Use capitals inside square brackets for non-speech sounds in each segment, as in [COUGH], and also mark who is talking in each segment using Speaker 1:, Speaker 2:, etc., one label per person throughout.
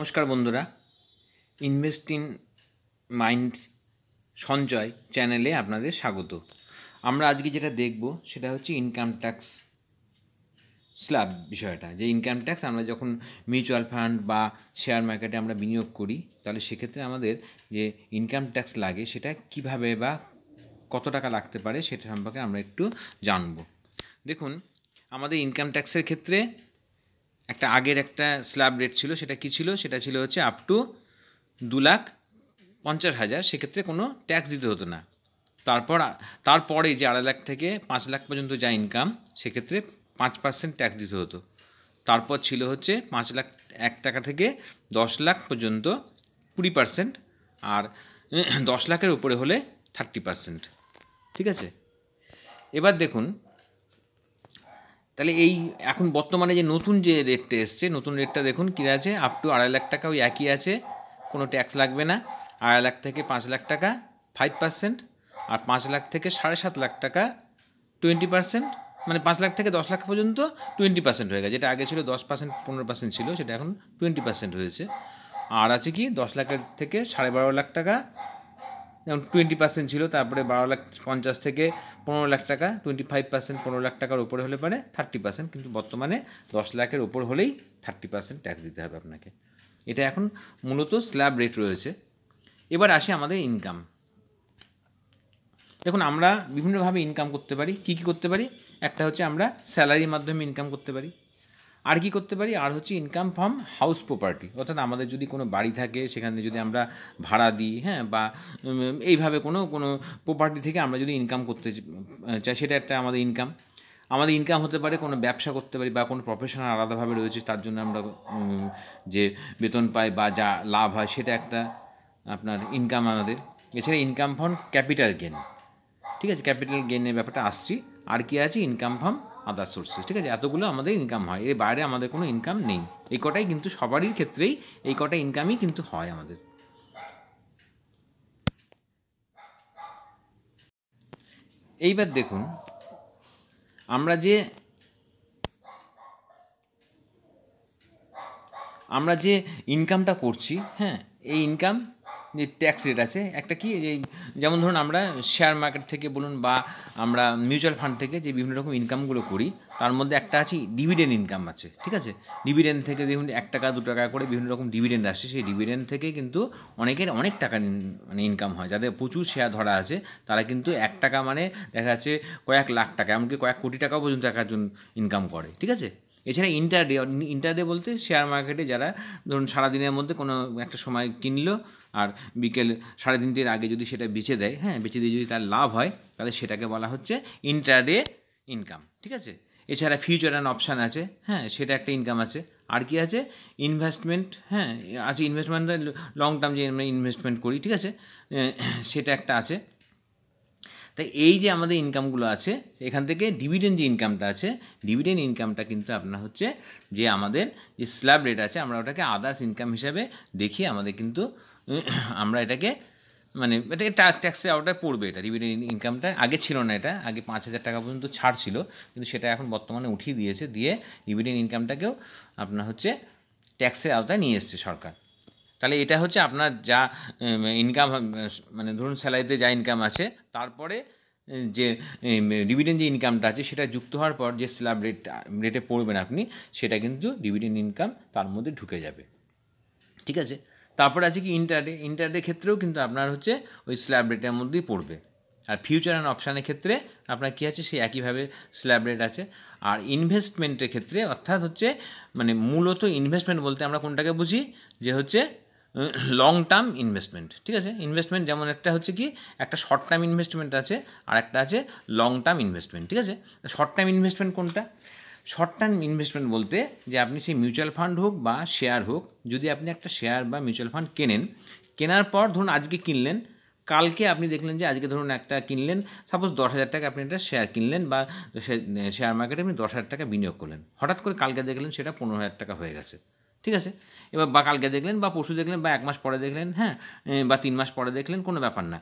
Speaker 1: নমস্কার বন্ধুরা investing mind সঞ্চয় চ্যানেলে আপনাদের স্বাগত আমরা আজকে যেটা দেখব সেটা হচ্ছে ইনকাম ট্যাক্স স্ল্যাব বিষয়টা যে ইনকাম ট্যাক্স আমরা যখন মিউচুয়াল ফান্ড বা শেয়ার মার্কেটে আমরা বিনিয়োগ করি তাহলে সেক্ষেত্রে আমাদের যে ইনকাম ট্যাক্স লাগে সেটা কিভাবে বা কত টাকা লাগতে পারে সেটা সম্পর্কে আমরা একটু জানব দেখুন আমাদের ইনকাম ট্যাক্সের ক্ষেত্রে একটা আগের একটা স্ল্যাব রেট ছিল সেটা কি ছিল সেটা ছিল হচ্ছে আপ টু দু লাখ পঞ্চাশ হাজার সেক্ষেত্রে কোনো ট্যাক্স দিতে হতো না তারপর তারপরে যে আড়াই লাখ থেকে পাঁচ লাখ পর্যন্ত যা ইনকাম সেক্ষেত্রে পাঁচ পার্সেন্ট ট্যাক্স দিতে হতো তারপর ছিল হচ্ছে পাঁচ লাখ এক টাকা থেকে দশ লাখ পর্যন্ত কুড়ি পার্সেন্ট আর দশ লাখের উপরে হলে থার্টি পার্সেন্ট ঠিক আছে এবার দেখুন তাহলে এই এখন বর্তমানে যে নতুন যে রেটটা এসছে নতুন রেটটা দেখুন কী আছে আপ টু আড়াই লাখ টাকা ওই একই আছে কোনো ট্যাক্স লাগবে না আড়াই লাখ থেকে পাঁচ লাখ টাকা ফাইভ পার্সেন্ট আর পাঁচ লাখ থেকে সাড়ে সাত লাখ টাকা টোয়েন্টি পার্সেন্ট মানে পাঁচ লাখ থেকে দশ লাখ পর্যন্ত টোয়েন্টি পার্সেন্ট হয়ে গেছে যেটা আগে ছিল দশ পার্সেন্ট পনেরো পার্সেন্ট ছিল সেটা এখন টোয়েন্টি পার্সেন্ট হয়েছে আর আছে কি দশ লাখের থেকে সাড়ে বারো লাখ টাকা যেমন টোয়েন্টি পার্সেন্ট ছিল তারপরে বারো লাখ পঞ্চাশ থেকে পনেরো লাখ টাকা টোয়েন্টি ফাইভ পার্সেন্ট পনেরো লাখ টাকার উপরে হলে পারে থার্টি পার্সেন্ট কিন্তু বর্তমানে দশ লাখের ওপর হলেই থার্টি পার্সেন্ট ট্যাক্স দিতে হবে আপনাকে এটা এখন মূলত স্ল্যাব রেট রয়েছে এবার আসে আমাদের ইনকাম দেখুন আমরা বিভিন্নভাবে ইনকাম করতে পারি কী কী করতে পারি একটা হচ্ছে আমরা স্যালারির মাধ্যমে ইনকাম করতে পারি আর কি করতে পারি আর হচ্ছে ইনকাম ফ্রম হাউস প্রপার্টি অর্থাৎ আমাদের যদি কোনো বাড়ি থাকে সেখানে যদি আমরা ভাড়া দিই হ্যাঁ বা এইভাবে কোনো কোনো প্রপার্টি থেকে আমরা যদি ইনকাম করতে চাই সেটা একটা আমাদের ইনকাম আমাদের ইনকাম হতে পারে কোনো ব্যবসা করতে পারি বা কোনো প্রফেশনাল আলাদাভাবে রয়েছে তার জন্য আমরা যে বেতন পাই বা যা লাভ হয় সেটা একটা আপনার ইনকাম আমাদের এছাড়া ইনকাম ফ্রম ক্যাপিটাল গেন ঠিক আছে ক্যাপিটাল গেনের ব্যাপারটা আসছি আর কি আছে ইনকাম ফ্রম আদার সোর্সেস ঠিক আছে এতগুলো আমাদের ইনকাম হয় এর বাইরে আমাদের কোনো ইনকাম নেই এই কটাই কিন্তু সবারই ক্ষেত্রেই এই কটা ইনকামই কিন্তু হয় আমাদের এইবার দেখুন আমরা যে আমরা যে ইনকামটা করছি হ্যাঁ এই ইনকাম যে ট্যাক্স রেট আছে একটা কি যে যেমন ধরুন আমরা শেয়ার মার্কেট থেকে বলুন বা আমরা মিউচুয়াল ফান্ড থেকে যে বিভিন্ন রকম ইনকামগুলো করি তার মধ্যে একটা আছে ডিভিডেন্ড ইনকাম আছে ঠিক আছে ডিভিডেন্ড থেকে দেখুন এক টাকা দু টাকা করে বিভিন্ন রকম ডিভিডেন্ড আসছে সেই ডিভিডেন্ড থেকে কিন্তু অনেকের অনেক টাকা মানে ইনকাম হয় যাদের প্রচুর শেয়ার ধরা আছে তারা কিন্তু এক টাকা মানে দেখা যাচ্ছে কয়েক লাখ টাকা এমনকি কয়েক কোটি টাকা পর্যন্ত একজন ইনকাম করে ঠিক আছে এছাড়া ইন্টারডে ইন্টারডে বলতে শেয়ার মার্কেটে যারা ধরুন সারাদিনের মধ্যে কোনো একটা সময় কিনলো আর বিকেল সাড়ে তিনটের আগে যদি সেটা বেঁচে দেয় হ্যাঁ বেঁচে দিয়ে যদি তার লাভ হয় তাহলে সেটাকে বলা হচ্ছে ইন্টারডে ইনকাম ঠিক আছে এছাড়া ফিউচার অ্যান্ড অপশান আছে হ্যাঁ সেটা একটা ইনকাম আছে আর কি আছে ইনভেস্টমেন্ট হ্যাঁ আছে ইনভেস্টমেন্ট লং টার্ম যে ইনভেস্টমেন্ট করি ঠিক আছে সেটা একটা আছে তাই এই যে আমাদের ইনকামগুলো আছে এখান থেকে ডিভিডেন্ড যে ইনকামটা আছে ডিভিডেন্ড ইনকামটা কিন্তু আপনার হচ্ছে যে আমাদের যে স্ল্যাব রেট আছে আমরা ওটাকে আদার্স ইনকাম হিসাবে দেখি আমাদের কিন্তু [CLEARS THROAT] আমরা এটাকে মানে এটাকে ট্যাক্সে আওতায় পড়বে এটা ডিভিডেন্ড ইনকামটা আগে ছিল না এটা আগে পাঁচ হাজার টাকা পর্যন্ত ছাড় ছিল কিন্তু সেটা এখন বর্তমানে উঠিয়ে দিয়েছে দিয়ে ডিভিডেন্ড ইনকামটাকেও আপনার হচ্ছে ট্যাক্সের আওতায় নিয়ে এসছে সরকার তাহলে এটা হচ্ছে আপনার যা ইনকাম মানে ধরুন স্যালারিতে যা ইনকাম আছে তারপরে যে ডিভিডেন্ড যে ইনকামটা আছে সেটা যুক্ত হওয়ার পর যে স্ল্যাব রেট রেটে পড়বেন আপনি সেটা কিন্তু ডিভিডেন্ড ইনকাম তার মধ্যে ঢুকে যাবে ঠিক আছে তারপরে আছে কি ইন্টারডে ইন্টারডে ক্ষেত্রেও কিন্তু আপনার হচ্ছে ওই স্ল্যাব রেটের মধ্যেই পড়বে আর ফিউচার অ্যান্ড অপশানের ক্ষেত্রে আপনার কী আছে সেই একইভাবে স্ল্যাব রেট আছে আর ইনভেস্টমেন্টের ক্ষেত্রে অর্থাৎ হচ্ছে মানে মূলত ইনভেস্টমেন্ট বলতে আমরা কোনটাকে বুঝি যে হচ্ছে লং টার্ম ইনভেস্টমেন্ট ঠিক আছে ইনভেস্টমেন্ট যেমন একটা হচ্ছে কি একটা শর্ট টার্ম ইনভেস্টমেন্ট আছে আর একটা আছে লং টার্ম ইনভেস্টমেন্ট ঠিক আছে শর্ট টার্ম ইনভেস্টমেন্ট কোনটা শর্ট টার্ম ইনভেস্টমেন্ট বলতে যে আপনি সেই মিউচুয়াল ফান্ড হোক বা শেয়ার হোক যদি আপনি একটা শেয়ার বা মিউচুয়াল ফান্ড কেনেন কেনার পর ধরুন আজকে কিনলেন কালকে আপনি দেখলেন যে আজকে ধরুন একটা কিনলেন সাপোজ দশ হাজার টাকা আপনি একটা শেয়ার কিনলেন বা শেয়ার মার্কেটে আপনি দশ হাজার টাকা বিনিয়োগ করলেন হঠাৎ করে কালকে দেখলেন সেটা পনেরো হাজার টাকা হয়ে গেছে ঠিক আছে এবার বা কালকে দেখলেন বা পরশু দেখলেন বা এক মাস পরে দেখলেন হ্যাঁ বা তিন মাস পরে দেখলেন কোনো ব্যাপার না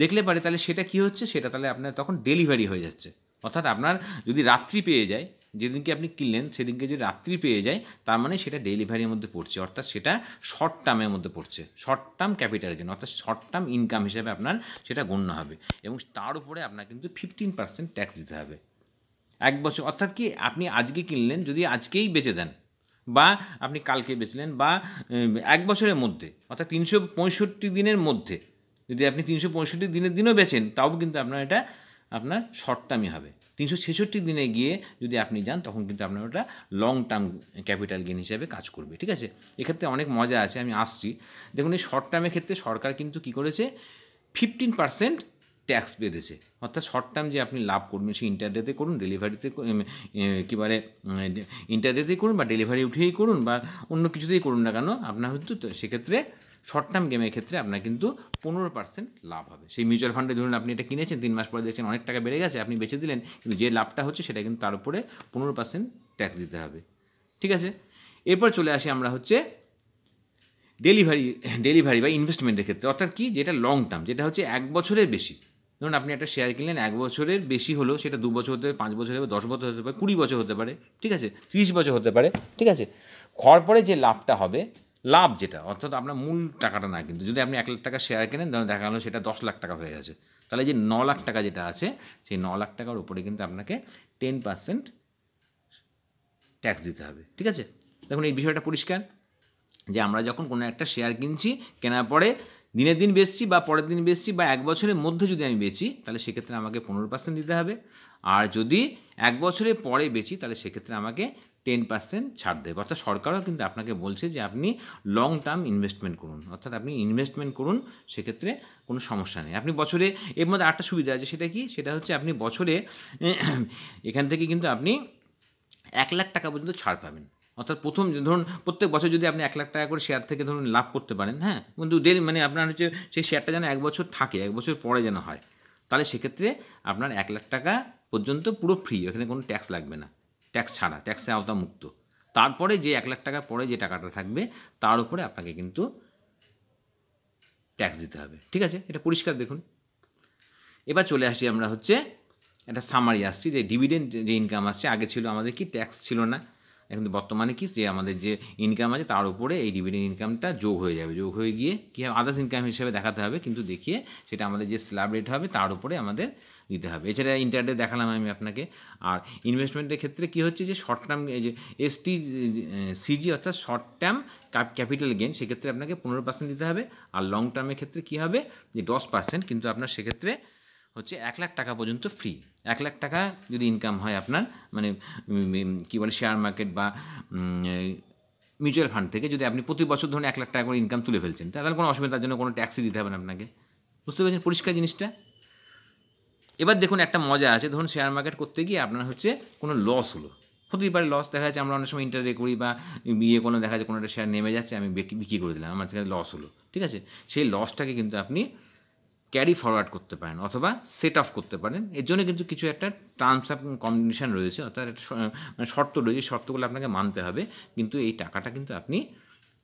Speaker 1: দেখলে পারে তাহলে সেটা কি হচ্ছে সেটা তাহলে আপনার তখন ডেলিভারি হয়ে যাচ্ছে অর্থাৎ আপনার যদি রাত্রি পেয়ে যায় যেদিনকে আপনি কিনলেন সেদিনকে যদি রাত্রি পেয়ে যায় তার মানে সেটা ডেলিভারির মধ্যে পড়ছে অর্থাৎ সেটা শর্ট টার্মের মধ্যে পড়ছে শর্ট টার্ম ক্যাপিটাল গেন অর্থাৎ শর্ট টার্ম ইনকাম হিসেবে আপনার সেটা গণ্য হবে এবং তার উপরে আপনার কিন্তু ফিফটিন পার্সেন্ট ট্যাক্স দিতে হবে এক বছর অর্থাৎ কি আপনি আজকে কিনলেন যদি আজকেই বেঁচে দেন বা আপনি কালকে বেচলেন বা এক বছরের মধ্যে অর্থাৎ তিনশো পঁয়ষট্টি দিনের মধ্যে যদি আপনি তিনশো পঁয়ষট্টি দিনের দিনও বেচেন তাও কিন্তু আপনার এটা আপনার শর্ট টার্মই হবে তিনশো ছেষট্টি দিনে গিয়ে যদি আপনি যান তখন কিন্তু আপনার ওটা লং টার্ম ক্যাপিটাল গেন হিসাবে কাজ করবে ঠিক আছে এক্ষেত্রে অনেক মজা আছে আমি আসছি দেখুন এই শর্ট টার্মের ক্ষেত্রে সরকার কিন্তু কি করেছে ফিফটিন পার্সেন্ট ট্যাক্স বেঁধেছে অর্থাৎ শর্ট টার্ম যে আপনি লাভ করবেন সেই ইন্টারডেতে করুন ডেলিভারিতে কী বলে ইন্টারডেতেই করুন বা ডেলিভারি উঠেই করুন বা অন্য কিছুতেই করুন না কেন আপনার হয়তো সেক্ষেত্রে শর্ট টার্ম গেমের ক্ষেত্রে আপনার কিন্তু পনেরো পার্সেন্ট লাভ হবে সেই মিউচুয়াল ফান্ডে ধরুন আপনি এটা কিনেছেন তিন মাস পরে দেখছেন অনেক টাকা বেড়ে গেছে আপনি বেছে দিলেন কিন্তু যে লাভটা হচ্ছে সেটা কিন্তু তার উপরে পনেরো পার্সেন্ট ট্যাক্স দিতে হবে ঠিক আছে এরপর চলে আসি আমরা হচ্ছে ডেলিভারি ডেলিভারি বা ইনভেস্টমেন্টের ক্ষেত্রে অর্থাৎ কি যেটা লং টার্ম যেটা হচ্ছে এক বছরের বেশি ধরুন আপনি একটা শেয়ার কিনলেন এক বছরের বেশি হলো সেটা দু বছর হতে পারে পাঁচ বছর হতে পারে দশ বছর হতে পারে কুড়ি বছর হতে পারে ঠিক আছে ত্রিশ বছর হতে পারে ঠিক আছে হওয়ার পরে যে লাভটা হবে লাভ যেটা অর্থাৎ আপনার মূল টাকাটা না কিন্তু যদি আপনি এক লাখ টাকা শেয়ার কেনেন তাহলে দেখা গেলো সেটা দশ লাখ টাকা হয়ে গেছে তাহলে যে ন লাখ টাকা যেটা আছে সেই ন লাখ টাকার উপরে কিন্তু আপনাকে টেন পার্সেন্ট ট্যাক্স দিতে হবে ঠিক আছে দেখুন এই বিষয়টা পরিষ্কার যে আমরা যখন কোনো একটা শেয়ার কিনছি কেনার পরে দিনের দিন বেচছি বা পরের দিন বেচছি বা এক বছরের মধ্যে যদি আমি বেচি তাহলে সেক্ষেত্রে আমাকে পনেরো পার্সেন্ট দিতে হবে আর যদি এক বছরের পরে বেচি তাহলে সেক্ষেত্রে আমাকে টেন পার্সেন্ট ছাড় দেবে অর্থাৎ সরকারও কিন্তু আপনাকে বলছে যে আপনি লং টার্ম ইনভেস্টমেন্ট করুন অর্থাৎ আপনি ইনভেস্টমেন্ট করুন সেক্ষেত্রে কোনো সমস্যা নেই আপনি বছরে এর মধ্যে আটটা সুবিধা আছে সেটা কি সেটা হচ্ছে আপনি বছরে এখান থেকে কিন্তু আপনি এক লাখ টাকা পর্যন্ত ছাড় পাবেন অর্থাৎ প্রথম ধরুন প্রত্যেক বছর যদি আপনি এক লাখ টাকা করে শেয়ার থেকে ধরুন লাভ করতে পারেন হ্যাঁ কিন্তু দেরি মানে আপনার হচ্ছে সেই শেয়ারটা যেন এক বছর থাকে এক বছর পরে যেন হয় তাহলে সেক্ষেত্রে আপনার এক লাখ টাকা পর্যন্ত পুরো ফ্রি এখানে কোনো ট্যাক্স লাগবে না ট্যাক্স ছাড়া ট্যাক্সে আওতামুক্ত তারপরে যে এক লাখ টাকার পরে যে টাকাটা থাকবে তার উপরে আপনাকে কিন্তু ট্যাক্স দিতে হবে ঠিক আছে এটা পরিষ্কার দেখুন এবার চলে আসি আমরা হচ্ছে একটা সামারি আসছি যে ডিভিডেন্ড যে ইনকাম আসছে আগে ছিল আমাদের কি ট্যাক্স ছিল না কিন্তু বর্তমানে কি সে আমাদের যে ইনকাম আছে তার উপরে এই ডিভিডেন্ড ইনকামটা যোগ হয়ে যাবে যোগ হয়ে গিয়ে কী হবে আদার্স ইনকাম হিসেবে দেখাতে হবে কিন্তু দেখিয়ে সেটা আমাদের যে স্ল্যাব রেট হবে তার উপরে আমাদের দিতে হবে এছাড়া ইন্টারনেটে দেখালাম আমি আপনাকে আর ইনভেস্টমেন্টের ক্ষেত্রে কি হচ্ছে যে শর্ট টার্ম যে এসটি সিজি অর্থাৎ শর্ট টার্ম ক্যাপিটাল গেন সেক্ষেত্রে আপনাকে পনেরো পার্সেন্ট দিতে হবে আর লং টার্মের ক্ষেত্রে কী হবে যে দশ পার্সেন্ট কিন্তু আপনার সেক্ষেত্রে হচ্ছে এক লাখ টাকা পর্যন্ত ফ্রি এক লাখ টাকা যদি ইনকাম হয় আপনার মানে কী বলে শেয়ার মার্কেট বা মিউচুয়াল ফান্ড থেকে যদি আপনি প্রতি বছর ধরুন এক লাখ টাকা করে ইনকাম তুলে ফেলছেন তাহলে কোনো অসুবিধার জন্য কোনো ট্যাক্সি দিতে হবে না আপনাকে বুঝতে পেরেছেন পরিষ্কার জিনিসটা এবার দেখুন একটা মজা আছে ধরুন শেয়ার মার্কেট করতে গিয়ে আপনার হচ্ছে কোনো লস হলো হতেই পারে লস দেখা যাচ্ছে আমরা অনেক সময় ইন্টারে করি বা বিয়ে কোনো দেখা যাচ্ছে কোনো একটা শেয়ার নেমে যাচ্ছে আমি বিক্রি করে দিলাম আমার সেখানে লস হলো ঠিক আছে সেই লসটাকে কিন্তু আপনি ক্যারি ফরওয়ার্ড করতে পারেন অথবা সেট অফ করতে পারেন এর জন্য কিন্তু কিছু একটা টার্মস এবং কম্বিনেশান রয়েছে অর্থাৎ একটা মানে শর্ত রয়েছে শর্তগুলো আপনাকে মানতে হবে কিন্তু এই টাকাটা কিন্তু আপনি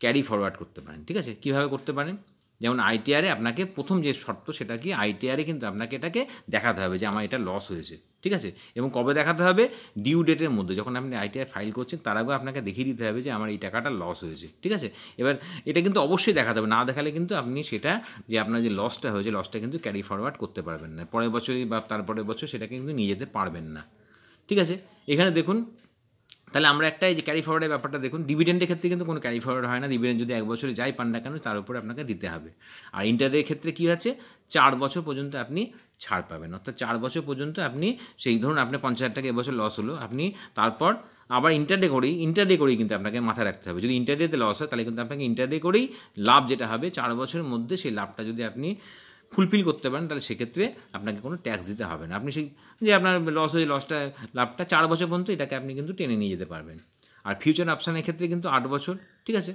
Speaker 1: ক্যারি ফরওয়ার্ড করতে পারেন ঠিক আছে কীভাবে করতে পারেন যেমন আইটিআরে আপনাকে প্রথম যে শর্ত সেটা কি আইটিআরে কিন্তু আপনাকে এটাকে দেখাতে হবে যে আমার এটা লস হয়েছে ঠিক আছে এবং কবে দেখাতে হবে ডিউ ডেটের মধ্যে যখন আপনি আইটিআই ফাইল করছেন তার আগে আপনাকে দেখিয়ে দিতে হবে যে আমার এই টাকাটা লস হয়েছে ঠিক আছে এবার এটা কিন্তু অবশ্যই দেখাতে হবে না দেখালে কিন্তু আপনি সেটা যে আপনার যে লসটা হয়েছে লসটা কিন্তু ক্যারি ফরওয়ার্ড করতে পারবেন না পরের বছরই বা তারপরের বছর সেটাকে কিন্তু নিয়ে যেতে পারবেন না ঠিক আছে এখানে দেখুন তাহলে আমরা একটা এই যে ক্যারি ফরওয়ার্ডের ব্যাপারটা দেখুন ডিভিডেন্ডের ক্ষেত্রে কিন্তু কোনো ক্যারি ফরওয়ার্ড হয় না ডিভিডেন্ড যদি এক বছরে যাই পান না কেন তার উপরে আপনাকে দিতে হবে আর ইন্টারের ক্ষেত্রে কী আছে চার বছর পর্যন্ত আপনি ছাড় পাবেন অর্থাৎ চার বছর পর্যন্ত আপনি সেই ধরুন আপনার পঞ্চাশ হাজার টাকা এবছর লস হলো আপনি তারপর আবার ইন্টারডে করেই ইন্টারডে করেই কিন্তু আপনাকে মাথায় রাখতে হবে যদি ইন্টারডেতে লস হয় তাহলে কিন্তু আপনাকে ইন্টারডে করেই লাভ যেটা হবে চার বছরের মধ্যে সেই লাভটা যদি আপনি ফুলফিল করতে পারেন তাহলে সেক্ষেত্রে আপনাকে কোনো ট্যাক্স দিতে হবে না আপনি সেই যে আপনার লস হয়ে লসটা লাভটা চার বছর পর্যন্ত এটাকে আপনি কিন্তু টেনে নিয়ে যেতে পারবেন আর ফিউচার অপশানের ক্ষেত্রে কিন্তু আট বছর ঠিক আছে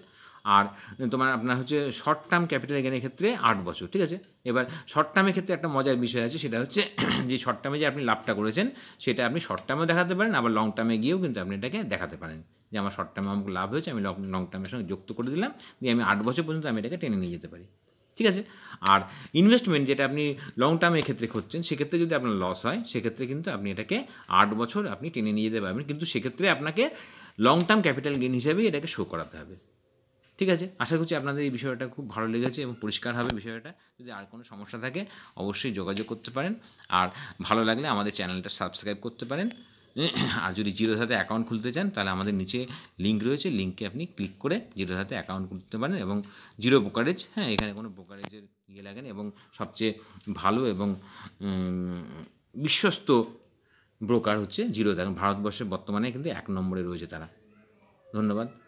Speaker 1: আর তোমার আপনার হচ্ছে শর্ট টার্ম ক্যাপিটাল গেনের ক্ষেত্রে আট বছর ঠিক আছে এবার শর্ট টার্মের ক্ষেত্রে একটা মজার বিষয় আছে সেটা হচ্ছে [CLEARS THROAT] যে শর্ট টার্মে যে আপনি লাভটা করেছেন সেটা আপনি শর্ট টার্মেও দেখাতে পারেন আবার লং টার্মে গিয়েও কিন্তু আপনি এটাকে দেখাতে পারেন যে আমার শর্ট টার্মে আমাকে লাভ হয়েছে আমি লং টার্মের সঙ্গে যুক্ত করে দিলাম দিয়ে আমি আট বছর পর্যন্ত আমি এটাকে টেনে নিয়ে যেতে পারি ঠিক আছে আর ইনভেস্টমেন্ট যেটা আপনি লং টার্মের ক্ষেত্রে খুঁজছেন সেক্ষেত্রে যদি আপনার লস হয় সেক্ষেত্রে কিন্তু আপনি এটাকে আট বছর আপনি টেনে নিয়ে যেতে পারবেন কিন্তু সেক্ষেত্রে আপনাকে লং টার্ম ক্যাপিটাল গেন হিসাবেই এটাকে শো করাতে হবে ঠিক আছে আশা করছি আপনাদের এই বিষয়টা খুব ভালো লেগেছে এবং পরিষ্কার হবে বিষয়টা যদি আর কোনো সমস্যা থাকে অবশ্যই যোগাযোগ করতে পারেন আর ভালো লাগলে আমাদের চ্যানেলটা সাবস্ক্রাইব করতে পারেন আর যদি জিরো সাথে অ্যাকাউন্ট খুলতে চান তাহলে আমাদের নিচে লিঙ্ক রয়েছে লিঙ্কে আপনি ক্লিক করে জিরো সাথে অ্যাকাউন্ট খুলতে পারেন এবং জিরো ব্রোকারেজ হ্যাঁ এখানে কোনো ব্রোকারেজের ইয়ে লাগেন এবং সবচেয়ে ভালো এবং বিশ্বস্ত ব্রোকার হচ্ছে জিরো দেখুন ভারতবর্ষে বর্তমানে কিন্তু এক নম্বরে রয়েছে তারা ধন্যবাদ